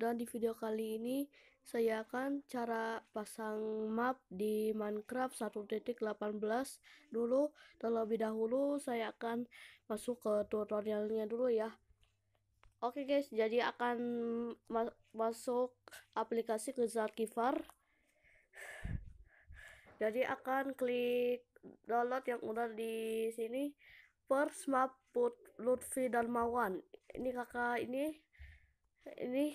dan di video kali ini saya akan cara pasang map di Minecraft 1.18 dulu terlebih dahulu saya akan masuk ke tutorialnya dulu ya Oke okay guys, jadi akan ma masuk aplikasi ke Zarkivar Jadi akan klik download yang udah di sini. First Map Put Lutfi dan Mawan. Ini kakak ini ini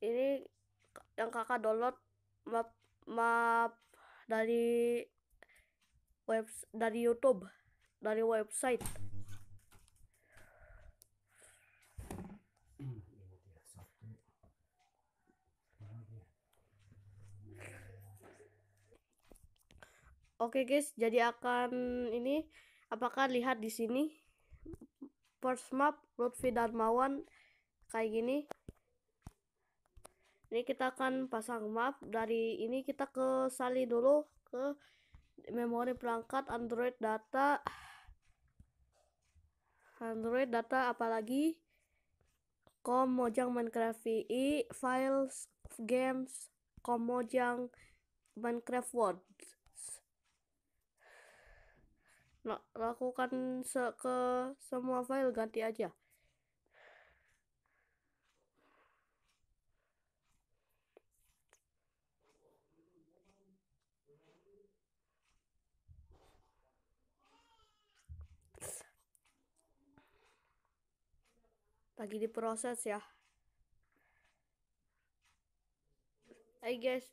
ini yang kakak download map map dari web dari YouTube dari website Oke okay guys, jadi akan ini apakah lihat di sini first map Lutfi Darmawan kayak gini ini kita akan pasang map dari ini kita ke sali dulu ke memori perangkat Android data Android data apalagi com mojang Minecraft VI files games com mojang Minecraft worlds nah, lakukan ke semua file ganti aja lagi diproses ya Hai guys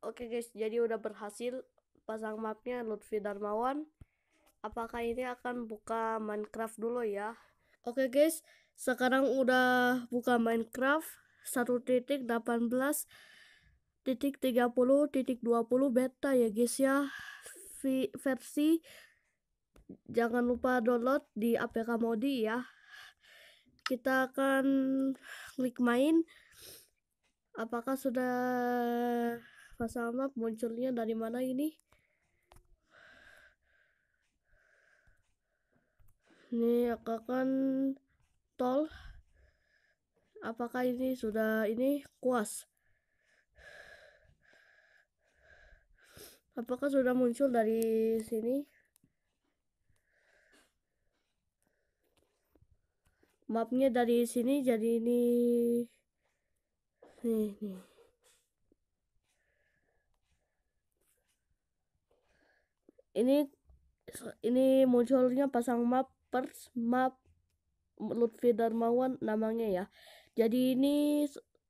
Oke guys jadi udah berhasil pasang mapnya Lutfi Darmawan Apakah ini akan buka Minecraft dulu ya Oke guys sekarang udah buka Minecraft 1.18 titik 30 titik 20 beta ya guys ya v versi jangan lupa download di APK Modi ya kita akan klik main apakah sudah pasang map munculnya dari mana ini ini akan tol apakah ini sudah ini kuas apakah sudah muncul dari sini mapnya dari sini jadi ini nih nih ini ini munculnya pasang map pers map Lutfi Darmawan namanya ya jadi ini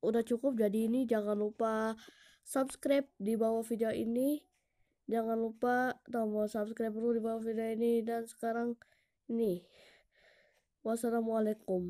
udah cukup jadi ini jangan lupa subscribe di bawah video ini jangan lupa tombol subscribe dulu di bawah video ini dan sekarang nih আসসালামু আলাইকুম